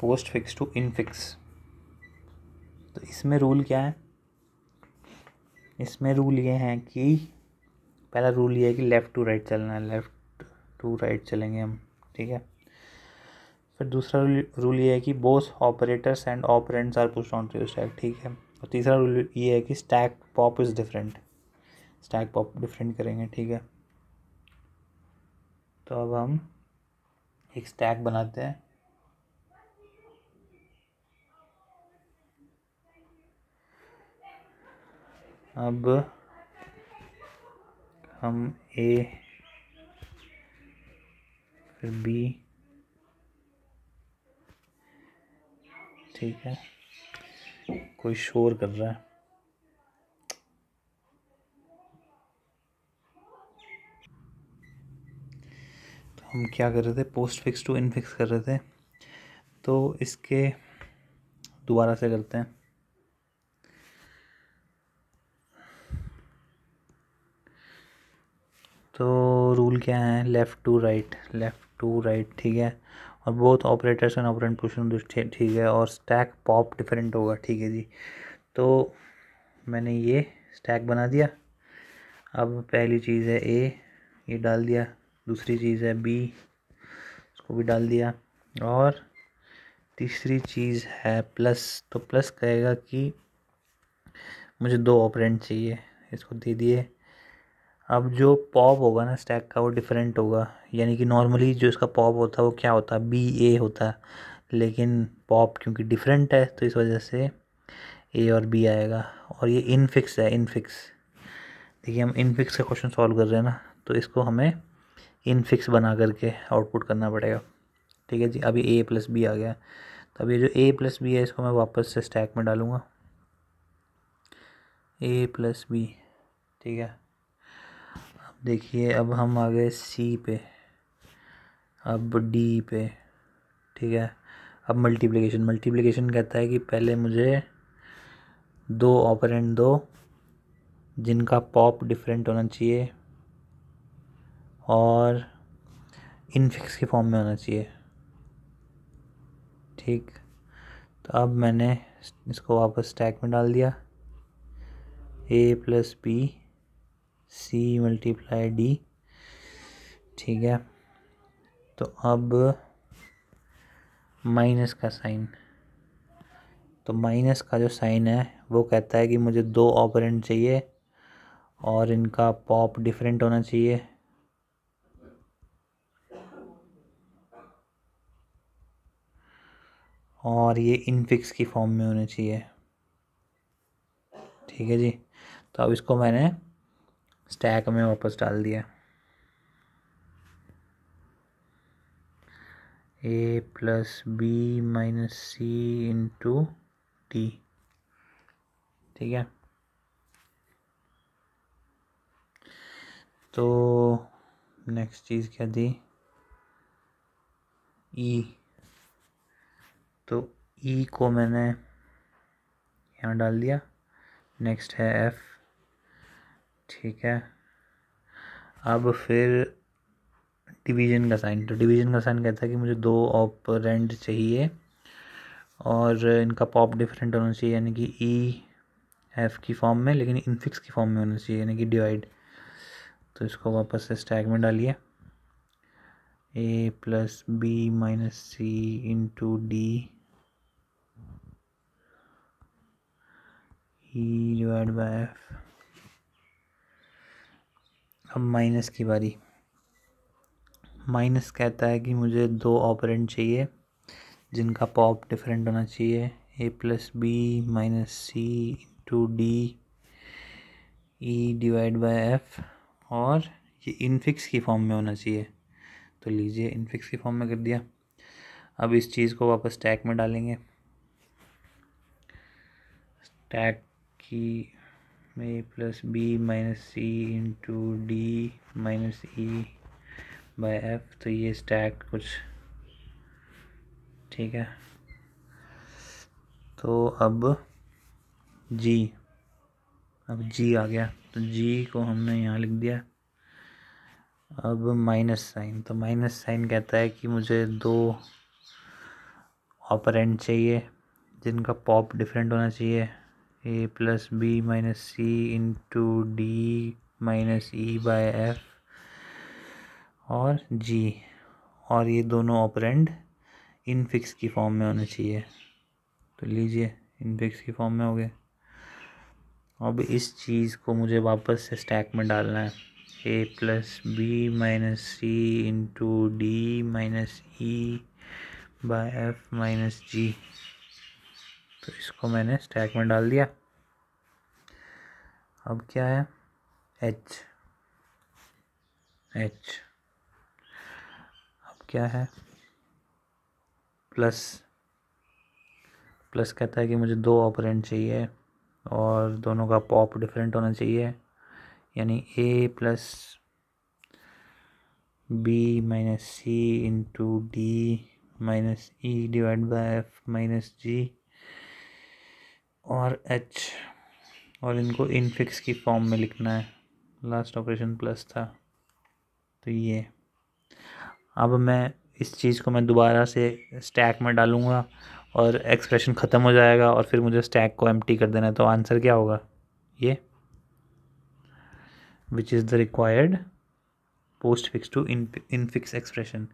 Post postfix to infix तो इसमें rule क्या है इसमें रूल ये है कि पहला रूल ये है कि लेफ़्ट टू राइट चलना है लेफ़्ट टू राइट चलेंगे हम ठीक है फिर दूसरा रूल ये है कि both operators and operands are pushed on to stack ठीक है और तीसरा रूल ये है कि stack pop is different stack pop different करेंगे ठीक है तो अब हम एक स्टैक बनाते हैं अब हम ए फिर बी ठीक है कोई शोर कर रहा है तो हम क्या कर रहे थे पोस्ट फिक्स टू इनफिक्स कर रहे थे तो इसके दोबारा से करते हैं तो रूल क्या है left to right left to right ठीक है और both operators and operand position ठीक है और स्टैक पॉप डिफरेंट होगा ठीक है जी तो मैंने ये स्टैक बना दिया अब पहली चीज़ है ए ये डाल दिया दूसरी चीज़ है बी इसको भी डाल दिया और तीसरी चीज़ है प्लस तो प्लस कहेगा कि मुझे दो ऑपरेंट चाहिए इसको दे दिए अब जो पॉप होगा ना स्टैक का वो डिफरेंट होगा यानी कि नॉर्मली जो इसका पॉप होता है वो क्या होता है बी ए होता है लेकिन पॉप क्योंकि डिफरेंट है तो इस वजह से ए और बी आएगा और ये इनफिक्स है इनफिक्स देखिए हम इनफिक्स का क्वेश्चन सॉल्व कर रहे हैं ना तो इसको हमें इनफिक्स बना करके आउटपुट करना पड़ेगा ठीक है जी अभी ए प्लस बी आ गया तो अब ये जो ए प्लस बी है इसको मैं वापस से स्टैक में डालूँगा ए प्लस बी ठीक है देखिए अब हम आ गए सी पे अब डी पे ठीक है अब मल्टीप्लिकेशन मल्टीप्लिकेशन कहता है कि पहले मुझे दो ऑपरेंट दो जिनका पॉप डिफरेंट होना चाहिए और इनफिक्स के फॉर्म में होना चाहिए ठीक तो अब मैंने इसको वापस स्टैक में डाल दिया A plus B C multiply D ठीक है तो अब माइनस का साइन तो माइनस का जो साइन है वो कहता है कि मुझे दो ऑपरेंट चाहिए और इनका पॉप डिफरेंट होना चाहिए और ये इनफिक्स की फॉर्म में होने चाहिए ठीक है जी तो अब इसको मैंने स्टैक में वापस डाल दिया A plus B minus C into T ठीक है तो नेक्स्ट चीज़ क्या थी ई e। तो ई e को मैंने यहाँ डाल दिया नेक्स्ट है एफ़ ठीक है अब फिर डिवीज़न का साइन तो डिवीज़न का साइन कहता है कि मुझे दो ऑपरेंड चाहिए और इनका पॉप डिफरेंट होना चाहिए यानी कि ई e, एफ की फॉर्म में लेकिन इनफिक्स की फॉर्म में होना चाहिए यानी कि डिवाइड तो इसको वापस से स्टैग में डालिए A plus B minus C into D E divide by F अब माइनस की बारी माइनस कहता है कि मुझे दो ऑपरेंट चाहिए जिनका पॉप डिफरेंट होना चाहिए A plus B minus C to D E divide by F और ये इनफिक्स की फॉर्म में होना चाहिए तो लीजिए इनफिक्स की फॉर्म में कर दिया अब इस चीज़ को वापस टैग में डालेंगे टैग की में A plus B minus C into D minus E by F तो ये स्टैक कुछ ठीक है तो अब जी अब जी आ गया तो जी को हमने यहाँ लिख दिया अब माइनस साइन तो माइनस साइन कहता है कि मुझे दो ऑपरेंट चाहिए जिनका पॉप डिफरेंट होना चाहिए A plus B minus C into D minus E by F और जी और ये दोनों ऑपरेंड इनफिक्स की फॉर्म में होने चाहिए तो लीजिए इनफिक्स की फॉर्म में हो गए अब इस चीज़ को मुझे वापस से स्टैक में डालना है A plus B minus C into D minus E by F minus G तो इसको मैंने स्टैक में डाल दिया अब क्या है एच एच अब क्या है प्लस प्लस कहता है कि मुझे दो ऑपरेंट चाहिए और दोनों का पॉप डिफरेंट होना चाहिए यानी A plus B minus C into D minus E divide by F minus G और एच और इनको इनफिक्स की फॉर्म में लिखना है लास्ट ऑपरेशन प्लस था तो ये अब मैं इस चीज़ को मैं दोबारा से स्टैक में डालूँगा और एक्सप्रेशन ख़त्म हो जाएगा और फिर मुझे स्टैक को एम्प्टी कर देना है तो आंसर क्या होगा ये which is the required postfix to in infix expression